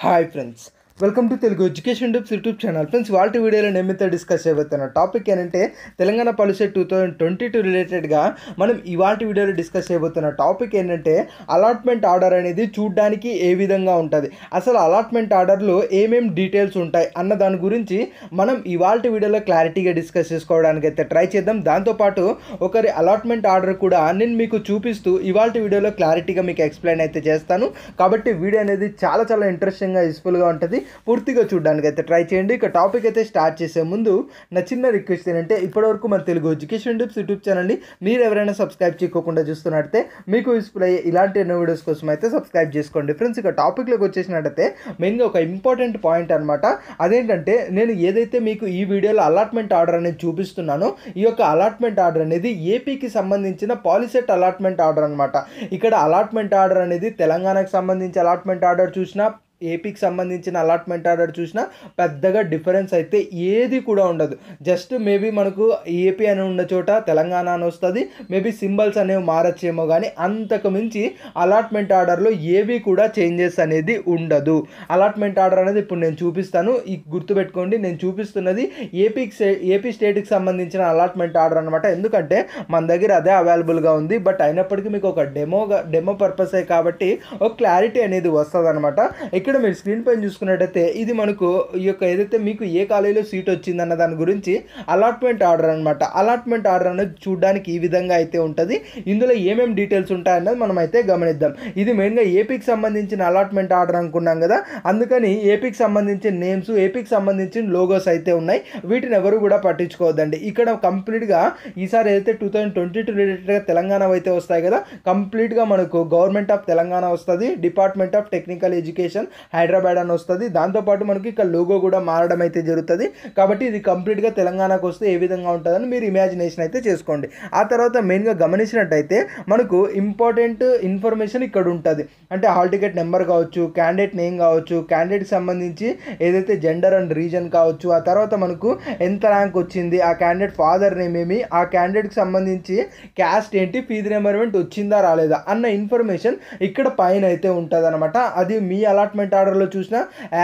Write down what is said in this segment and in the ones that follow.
Hi friends. Welcome to Telugu education tips YouTube channel friends వాళ్ళ వీడియోలో నేమైతే డిస్కస్ చేయబోతున్న టాపిక్ ఏంటంటే Telangana policy two thousand twenty two రిలేటెడ్గా మనం ఇవాళ వీడియోలో డిస్కస్ చేయబోతున్న టాపిక్ ఏంటంటే అలాట్మెంట్ ఆర్డర్ అనేది చూడ్డానికి ఏ విధంగా ఉంటుంది అసలు అలాట్మెంట్ ఆర్డర్లో ఏమేం డీటెయిల్స్ ఉంటాయి అన్న దాని గురించి మనం ఇవాళ వీడియోలో క్లారిటీగా డిస్కస్ చేసుకోవడానికి అయితే ట్రై చేద్దాం దాంతోపాటు ఒకరి అలాట్మెంట్ ఆర్డర్ కూడా నేను మీకు చూపిస్తూ ఇవాళ వీడియోలో క్లారిటీగా మీకు ఎక్స్ప్లెయిన్ అయితే చేస్తాను కాబట్టి వీడియో అనేది చాలా చాలా ఇంట్రెస్టింగ్గా యూస్ఫుల్గా ఉంటుంది పూర్తిగా చూడడానికి అయితే ట్రై చేయండి ఇక టాపిక్ అయితే స్టార్ట్ చేసే ముందు నా చిన్న రిక్వెస్ట్ ఏంటంటే ఇప్పటివరకు మన తెలుగు ఎడ్యుకేషన్ డిప్స్ యూట్యూబ్ ఛానల్ని మీరు ఎవరైనా సబ్స్క్రైబ్ చేయకుండా చూస్తున్నట్టయితే మీకు యూస్ఫుల్ అయ్యే ఇలాంటి ఎన్నో వీడియోస్ కోసం అయితే సబ్స్క్రైబ్ చేసుకోండి ఫ్రెండ్స్ ఇక టాపిక్లోకి వచ్చేసినట్టయితే మెయిన్గా ఒక ఇంపార్టెంట్ పాయింట్ అనమాట అదేంటంటే నేను ఏదైతే మీకు ఈ వీడియోలో అలాట్మెంట్ ఆర్డర్ అనేది చూపిస్తున్నానో ఈ యొక్క అలాట్మెంట్ ఆర్డర్ అనేది ఏపీకి సంబంధించిన పాలిసెట్ అలాట్మెంట్ ఆర్డర్ అనమాట ఇక్కడ అలాట్మెంట్ ఆర్డర్ అనేది తెలంగాణకు సంబంధించి అలాట్మెంట్ ఆర్డర్ చూసినా ఏపీకి సంబంధించిన అలాట్మెంట్ ఆర్డర్ చూసినా పెద్దగా డిఫరెన్స్ అయితే ఏది కూడా ఉండదు జస్ట్ మేబీ మనకు ఏపీ అని ఉన్న చోట తెలంగాణ అని వస్తుంది మేబీ సింబల్స్ అనేవి మారచ్చేమో కానీ అంతకు మించి అలాట్మెంట్ ఆర్డర్లో ఏవి కూడా చేంజెస్ అనేది ఉండదు అలాట్మెంట్ ఆర్డర్ అనేది ఇప్పుడు నేను చూపిస్తాను ఈ గుర్తుపెట్టుకోండి నేను చూపిస్తున్నది ఏపీకి ఏపీ స్టేట్కి సంబంధించిన అలాట్మెంట్ ఆర్డర్ అనమాట ఎందుకంటే మన దగ్గర అదే అవైలబుల్గా ఉంది బట్ అయినప్పటికీ మీకు ఒక డెమోగా డెమో పర్పసే కాబట్టి ఒక క్లారిటీ అనేది వస్తుంది అనమాట ఇక్కడ ఇక్కడ మీరు స్క్రీన్ పైన చూసుకున్నట్టయితే ఇది మనకు ఈ యొక్క ఏదైతే మీకు ఏ కాలేజీలో సీట్ వచ్చిందన్న దాని గురించి అలాట్మెంట్ ఆర్డర్ అనమాట అలాట్మెంట్ ఆర్డర్ అనేది చూడడానికి ఈ విధంగా అయితే ఉంటుంది ఇందులో ఏమేమి డీటెయిల్స్ ఉంటాయన్నది మనం అయితే గమనిద్దాం ఇది మెయిన్గా ఏపీకి సంబంధించిన అలాట్మెంట్ ఆర్డర్ అనుకున్నాం కదా అందుకని ఏపీకి సంబంధించిన నేమ్స్ ఏపీకి సంబంధించిన లోగోస్ అయితే ఉన్నాయి వీటిని ఎవరు కూడా పట్టించుకోవద్దండి ఇక్కడ కంప్లీట్గా ఈసారి ఏదైతే టూ థౌజండ్ ట్వంటీ టూ రిలేటెడ్గా తెలంగాణ అయితే వస్తాయి కదా కంప్లీట్గా మనకు గవర్నమెంట్ ఆఫ్ తెలంగాణ వస్తుంది department of technical education Hyderabad అని వస్తుంది దాంతోపాటు మనకి ఇక్కడ లోగో కూడా మారడం అయితే జరుగుతుంది కాబట్టి ఇది కంప్లీట్గా తెలంగాణకు వస్తే ఏ విధంగా ఉంటుందని మీరు ఇమాజినేషన్ అయితే చేసుకోండి ఆ తర్వాత మెయిన్గా గమనించినట్టయితే మనకు ఇంపార్టెంట్ ఇన్ఫర్మేషన్ ఇక్కడ ఉంటుంది అంటే హాల్ టికెట్ నెంబర్ కావచ్చు క్యాండిడేట్ నేమ్ కావచ్చు క్యాండిడేట్కి సంబంధించి ఏదైతే జెండర్ అండ్ రీజన్ కావచ్చు ఆ తర్వాత మనకు ఎంత ర్యాంక్ వచ్చింది ఆ క్యాండిడేట్ ఫాదర్ నేమ్ ఏమి ఆ క్యాండిడేట్కి సంబంధించి క్యాస్ట్ ఏంటి ఫీజ్ రిమర్మెంట్ వచ్చిందా రాలేదా అన్న ఇన్ఫర్మేషన్ ఇక్కడ పైన అయితే ఉంటుంది అది మీ అలాట్మెంట్ ప్రజెంట్ ఆర్డర్లో చూసినా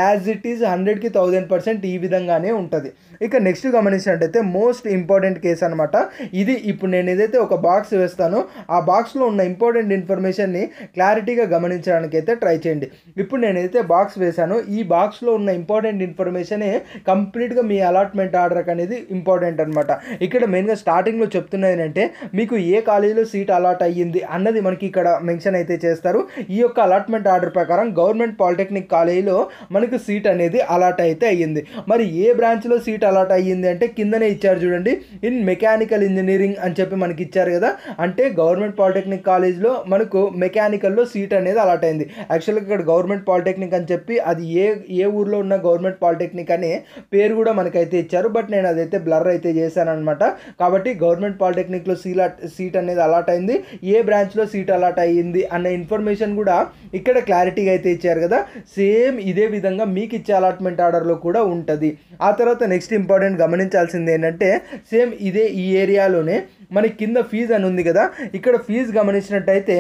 యాజ్ ఇట్ ఈజ్ హండ్రెడ్కి థౌజండ్ పర్సెంట్ ఈ విధంగానే ఉంటుంది ఇక నెక్స్ట్ గమనించినట్టయితే మోస్ట్ ఇంపార్టెంట్ కేసు అనమాట ఇది ఇప్పుడు నేను ఏదైతే ఒక బాక్స్ వేస్తానో ఆ బాక్స్లో ఉన్న ఇంపార్టెంట్ ఇన్ఫర్మేషన్ని క్లారిటీగా గమనించడానికి అయితే ట్రై చేయండి ఇప్పుడు నేనైతే బాక్స్ వేశాను ఈ బాక్స్లో ఉన్న ఇంపార్టెంట్ ఇన్ఫర్మేషనే కంప్లీట్గా మీ అలాట్మెంట్ ఆర్డర్ అనేది ఇంపార్టెంట్ అనమాట ఇక్కడ మెయిన్గా స్టార్టింగ్లో చెప్తున్నది ఏంటంటే మీకు ఏ కాలేజీలో సీట్ అలాట్ అయ్యింది అన్నది మనకి ఇక్కడ మెన్షన్ అయితే చేస్తారు ఈ యొక్క అలాట్మెంట్ ఆర్డర్ ప్రకారం గవర్నమెంట్ పాలిటెక్నిక్ పాలిటెక్నిక్ కాలేజీలో మనకు సీట్ అనేది అలాట్ అయితే అయ్యింది మరి ఏ బ్రాంచ్లో సీట్ అలాట్ అయ్యింది అంటే కిందనే ఇచ్చారు చూడండి ఇన్ మెకానికల్ ఇంజనీరింగ్ అని చెప్పి మనకి ఇచ్చారు కదా అంటే గవర్నమెంట్ పాలిటెక్నిక్ కాలేజ్లో మనకు మెకానికల్లో సీట్ అనేది అలాట్ అయింది యాక్చువల్గా ఇక్కడ గవర్నమెంట్ పాలిటెక్నిక్ అని చెప్పి అది ఏ ఏ ఊర్లో ఉన్న గవర్నమెంట్ పాలిటెక్నిక్ అనే పేరు కూడా మనకైతే ఇచ్చారు బట్ నేను అదైతే బ్లర్ అయితే చేశానమాట కాబట్టి గవర్నమెంట్ పాలిటెక్నిక్లో సీలాట్ సీట్ అనేది అలాట్ అయింది ఏ బ్రాంచ్లో సీట్ అలాట్ అయ్యింది అన్న ఇన్ఫర్మేషన్ కూడా ఇక్కడ క్లారిటీగా అయితే ఇచ్చారు కదా సేమ్ ఇదే విధంగా మీకు ఇచ్చే అలాట్మెంట్ ఆర్డర్లో కూడా ఉంటుంది ఆ తర్వాత నెక్స్ట్ ఇంపార్టెంట్ గమనించాల్సింది ఏంటంటే సేమ్ ఇదే ఈ ఏరియాలోనే మనకి కింద ఫీజు అని ఉంది కదా ఇక్కడ ఫీజు గమనించినట్టయితే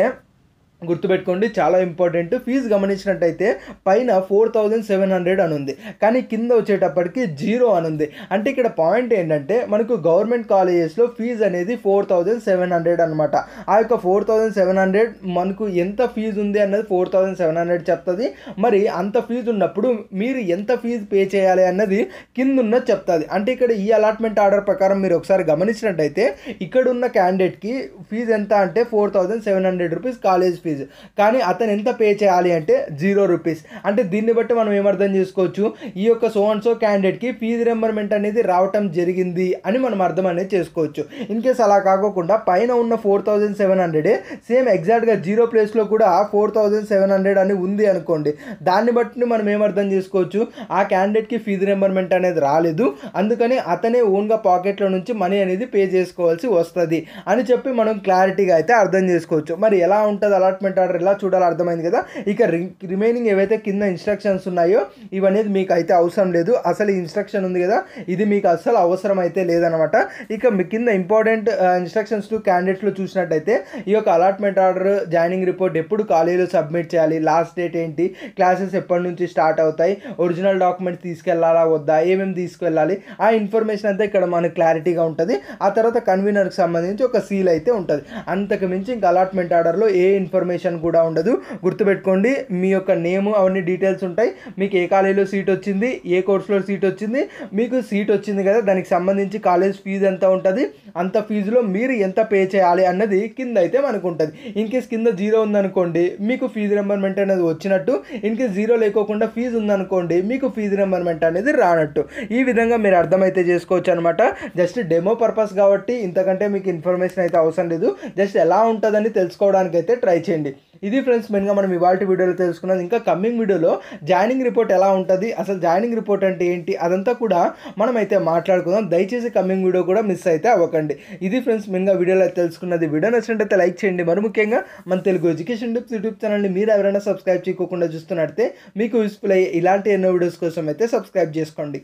గుర్తుపెట్టుకోండి చాలా ఇంపార్టెంట్ ఫీజు గమనించినట్టయితే పైన ఫోర్ థౌజండ్ సెవెన్ హండ్రెడ్ అని ఉంది కానీ కింద వచ్చేటప్పటికి జీరో అని ఉంది అంటే ఇక్కడ పాయింట్ ఏంటంటే మనకు గవర్నమెంట్ కాలేజెస్లో ఫీజు అనేది ఫోర్ థౌజండ్ సెవెన్ హండ్రెడ్ అనమాట ఆ యొక్క ఫోర్ థౌజండ్ సెవెన్ హండ్రెడ్ మనకు ఎంత ఫీజు ఉంది అన్నది ఫోర్ థౌజండ్ సెవెన్ హండ్రెడ్ చెప్తుంది మరి అంత ఫీజు ఉన్నప్పుడు మీరు ఎంత ఫీజు పే చేయాలి అన్నది కింద ఉన్న చెప్తుంది అంటే ఇక్కడ ఈ అలాట్మెంట్ ఆర్డర్ ప్రకారం మీరు ఒకసారి గమనించినట్టయితే ఇక్కడ ఉన్న క్యాండిడేట్కి ఫీజు ఎంత అంటే four thousand seven hundred rupees college fees కానీ అతను ఎంత పే చేయాలి అంటే జీరో రూపీస్ అంటే దీన్ని బట్టి మనం ఏమర్థం చేసుకోవచ్చు ఈ యొక్క సో అండ్ సో క్యాండిడేట్కి ఫీజు రెంబర్మెంట్ అనేది రావటం జరిగింది అని మనం అర్థం అనేది చేసుకోవచ్చు ఇన్ కేస్ అలా కాకోకుండా పైన ఉన్న four thousand seven hundred same ఎగ్జాక్ట్గా జీరో ప్లేస్లో కూడా ఫోర్ థౌజండ్ సెవెన్ హండ్రెడ్ అని ఉంది అనుకోండి దాన్ని బట్టి మనం ఏమర్థం చేసుకోవచ్చు ఆ క్యాండిడేట్కి ఫీజు రెంబర్మెంట్ అనేది రాలేదు అందుకని అతనే ఓన్గా పాకెట్లో నుంచి మనీ అనేది పే చేసుకోవాల్సి వస్తుంది అని చెప్పి మనం క్లారిటీగా అయితే అర్థం చేసుకోవచ్చు మరి ఎలా ఉంటుంది అలా అలాట్మెంట్ ఆర్డర్ ఎలా చూడాలో అర్థమైంది కదా ఇక రిమైనింగ్ ఏవైతే కింద ఇన్స్ట్రక్షన్స్ ఉన్నాయో ఇవన్నీ మీకు అయితే అవసరం లేదు అసలు ఈ ఇన్స్ట్రక్షన్ ఉంది కదా ఇది మీకు అసలు అవసరం అయితే లేదనమాట ఇక మీ కింద ఇంపార్టెంట్ ఇన్స్ట్రక్షన్స్ టు క్యాండిడేట్స్లో చూసినట్టయితే ఈ యొక్క అలాట్మెంట్ ఆర్డర్ జాయినింగ్ రిపోర్ట్ ఎప్పుడు కాలేజీలో సబ్మిట్ చేయాలి లాస్ట్ డేట్ ఏంటి క్లాసెస్ ఎప్పటి నుంచి స్టార్ట్ అవుతాయి ఒరిజినల్ డాక్యుమెంట్స్ తీసుకెళ్లాలా వద్దా ఏమేమి తీసుకెళ్ళాలి ఆ ఇన్ఫర్మేషన్ అంతా ఇక్కడ మనకు క్లారిటీగా ఉంటుంది ఆ తర్వాత కన్వీనర్కి సంబంధించి ఒక సీల్ అయితే ఉంటుంది అంతకు మించి ఇంకా అలాట్మెంట్ ఆర్డర్లో ఏ ఇన్ఫర్మేషన్ ఇన్ఫర్మేషన్ కూడా ఉండదు గుర్తుపెట్టుకోండి మీ యొక్క నేమ్ అవన్నీ డీటెయిల్స్ ఉంటాయి మీకు ఏ కాలేజీలో సీట్ వచ్చింది ఏ కోర్సులో సీట్ వచ్చింది మీకు సీట్ వచ్చింది కదా దానికి సంబంధించి కాలేజ్ ఫీజు ఎంత ఉంటుంది అంత ఫీజులో మీరు ఎంత పే చేయాలి అన్నది కింద అయితే మనకు ఉంటుంది ఇన్ కేస్ కింద జీరో ఉందనుకోండి మీకు ఫీజు రెంబర్మెంట్ అనేది వచ్చినట్టు ఇన్ కేస్ జీరో లేకోకుండా ఫీజు ఉందనుకోండి మీకు ఫీజు రెంబర్మెంట్ అనేది రానట్టు ఈ విధంగా మీరు అర్థమైతే చేసుకోవచ్చు అనమాట జస్ట్ డెమో పర్పస్ కాబట్టి ఇంతకంటే మీకు ఇన్ఫర్మేషన్ అయితే అవసరం లేదు జస్ట్ ఎలా ఉంటుందని తెలుసుకోవడానికి అయితే ట్రై చేయండి చేయండి ఇది ఫ్రెండ్స్ మెయిన్గా మనం ఇవాళ వీడియోలో తెలుసుకున్నది ఇంకా కమ్మింగ్ వీడియోలో జాయినింగ్ రిపోర్ట్ ఎలా ఉంటుంది అసలు జాయినింగ్ రిపోర్ట్ అంటే ఏంటి అదంతా కూడా మనం అయితే మాట్లాడుకుందాం దయచేసి కమ్మింగ్ వీడియో కూడా మిస్ అయితే అవ్వకండి ఇది ఫ్రెండ్స్ మెయిన్గా వీడియోలో తెలుసుకున్నది వీడియో నచ్చినట్టయితే లైక్ చేయండి మరి ముఖ్యంగా మన తెలుగు ఎడ్యుకేషన్ డిప్స్ యూట్యూబ్ ఛానల్ని మీరు ఎవరైనా సబ్స్క్రైబ్ చేయకుండా చూస్తున్నట్టే మీకు యూస్ఫుల్ అయ్యే ఇలాంటి ఎన్నో వీడియోస్ కోసం అయితే సబ్స్క్రైబ్ చేసుకోండి